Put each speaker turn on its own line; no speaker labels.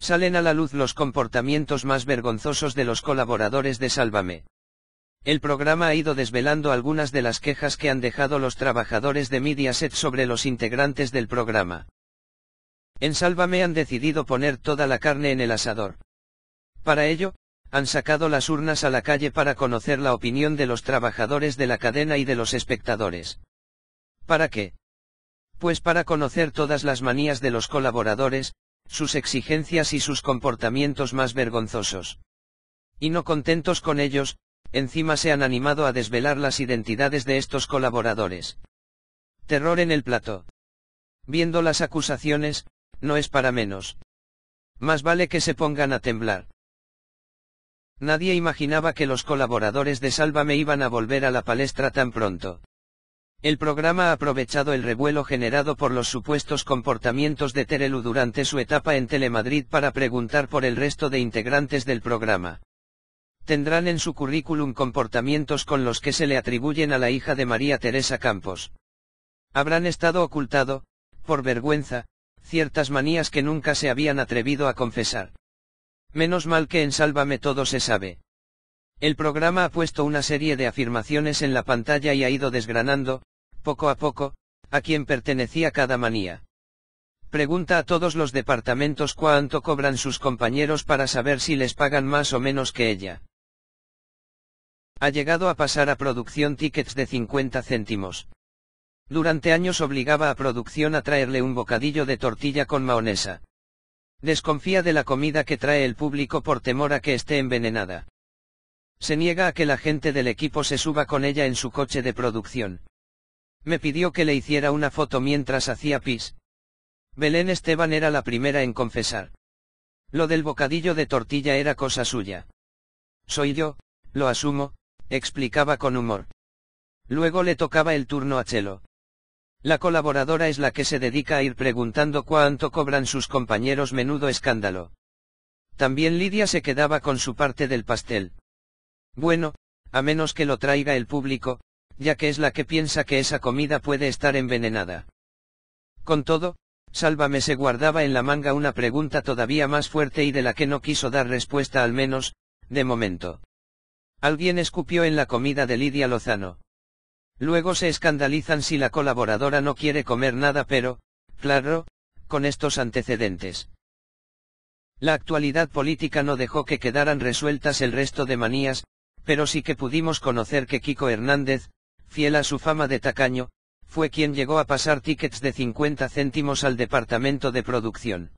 Salen a la luz los comportamientos más vergonzosos de los colaboradores de Sálvame. El programa ha ido desvelando algunas de las quejas que han dejado los trabajadores de Mediaset sobre los integrantes del programa. En Sálvame han decidido poner toda la carne en el asador. Para ello, han sacado las urnas a la calle para conocer la opinión de los trabajadores de la cadena y de los espectadores. ¿Para qué? Pues para conocer todas las manías de los colaboradores, sus exigencias y sus comportamientos más vergonzosos. Y no contentos con ellos, encima se han animado a desvelar las identidades de estos colaboradores. Terror en el plato. Viendo las acusaciones, no es para menos. Más vale que se pongan a temblar. Nadie imaginaba que los colaboradores de me iban a volver a la palestra tan pronto. El programa ha aprovechado el revuelo generado por los supuestos comportamientos de Terelu durante su etapa en Telemadrid para preguntar por el resto de integrantes del programa. Tendrán en su currículum comportamientos con los que se le atribuyen a la hija de María Teresa Campos. Habrán estado ocultado, por vergüenza, ciertas manías que nunca se habían atrevido a confesar. Menos mal que en Sálvame todo se sabe. El programa ha puesto una serie de afirmaciones en la pantalla y ha ido desgranando, poco a poco, a quien pertenecía cada manía. Pregunta a todos los departamentos cuánto cobran sus compañeros para saber si les pagan más o menos que ella. Ha llegado a pasar a producción tickets de 50 céntimos. Durante años obligaba a producción a traerle un bocadillo de tortilla con maonesa. Desconfía de la comida que trae el público por temor a que esté envenenada. Se niega a que la gente del equipo se suba con ella en su coche de producción. Me pidió que le hiciera una foto mientras hacía pis. Belén Esteban era la primera en confesar. Lo del bocadillo de tortilla era cosa suya. Soy yo, lo asumo, explicaba con humor. Luego le tocaba el turno a Chelo. La colaboradora es la que se dedica a ir preguntando cuánto cobran sus compañeros menudo escándalo. También Lidia se quedaba con su parte del pastel. Bueno, a menos que lo traiga el público, ya que es la que piensa que esa comida puede estar envenenada. Con todo, Sálvame se guardaba en la manga una pregunta todavía más fuerte y de la que no quiso dar respuesta al menos, de momento. Alguien escupió en la comida de Lidia Lozano. Luego se escandalizan si la colaboradora no quiere comer nada pero, claro, con estos antecedentes. La actualidad política no dejó que quedaran resueltas el resto de manías, pero sí que pudimos conocer que Kiko Hernández, fiel a su fama de tacaño, fue quien llegó a pasar tickets de 50 céntimos al departamento de producción.